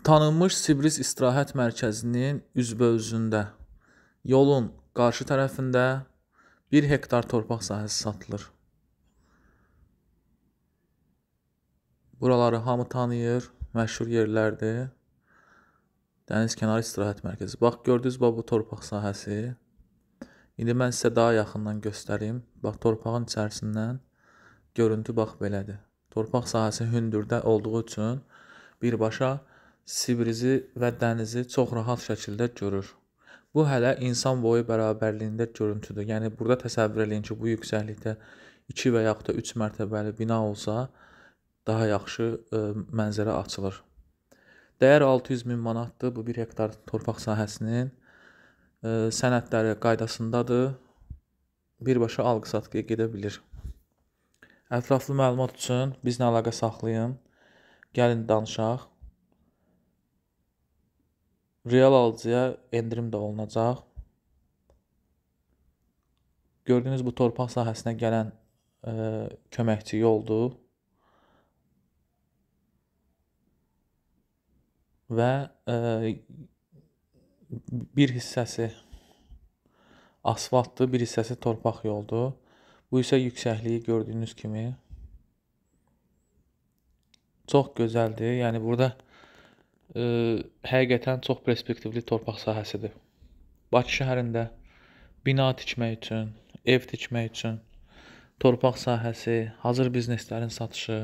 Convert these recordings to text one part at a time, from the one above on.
Tanınmış Sibris istirahət mərkəzinin üzbəüzündə yolun qarşı tərəfində 1 hektar torpaq sahəsi satılır. Buraları hamı tanıyır, məşhur yerlərdir. Dəniz kənarı istirahət mərkəzi. Bax gördünüz bax bu torpaq sahəsi. İndi mən sizə daha yaxından göstərim. Bax torpağın içərisindən görüntü bax belədir. Torpaq sahəsi hündürdə olduğu üçün birbaşa Sibrizi və dənizi çox rahat şəkildə görür. Bu hələ insan boyu bərabərliyində görüntüdür. Yəni burada təsəvvür eləyin ki, bu yüksəklikdə 2 və yaxud da 3 mərtəbəli bina olsa, daha yaxşı ə, e, mənzərə açılır. Dəyər 600 min manatdır. Bu 1 hektar torpaq sahəsinin ə, e, sənədləri qaydasındadır. Birbaşa alqı-satqıya gedə bilir. Ətraflı məlumat üçün bizlə əlaqə saxlayın. Gəlin danışaq real alıcıya endirim də olunacaq. Gördüyünüz bu torpaq sahəsinə gələn ə, e, köməkçi yoldur. Və ə, e, bir hissəsi asfaltdır, bir hissəsi torpaq yoldur. Bu isə yüksəkliyi gördüyünüz kimi çox gözəldir. Yəni burada ə, həqiqətən çox perspektivli torpaq sahəsidir. Bakı şəhərində bina tikmək üçün, ev tikmək üçün torpaq sahəsi, hazır bizneslərin satışı,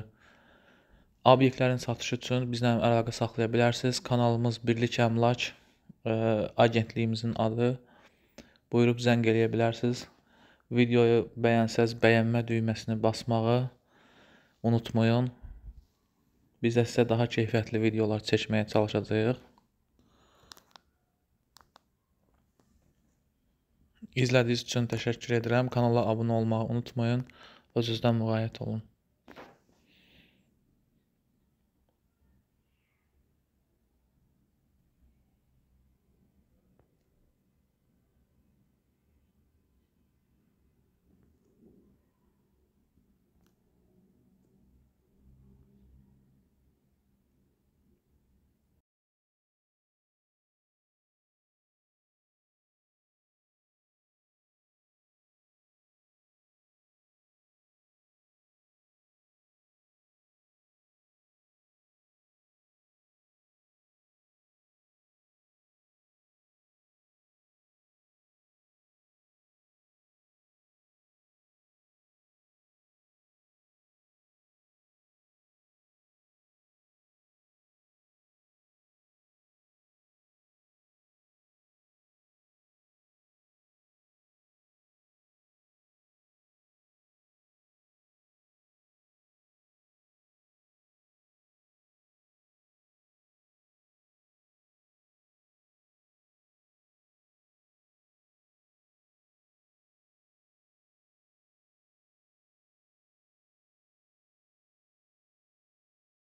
obyektlərin satışı üçün bizlə əlaqə saxlaya bilərsiniz. Kanalımız Birlik Əmlak ə, agentliyimizin adı. Buyurub zəng eləyə bilərsiniz. Videoyu bəyənsəz bəyənmə düyməsini basmağı unutmayın. Biz də sizə daha keyfiyyətli videolar çəkməyə çalışacağıq. İzlədiyiniz üçün təşəkkür edirəm. Kanala abunə olmağı unutmayın. Öz-özdən müğayət olun.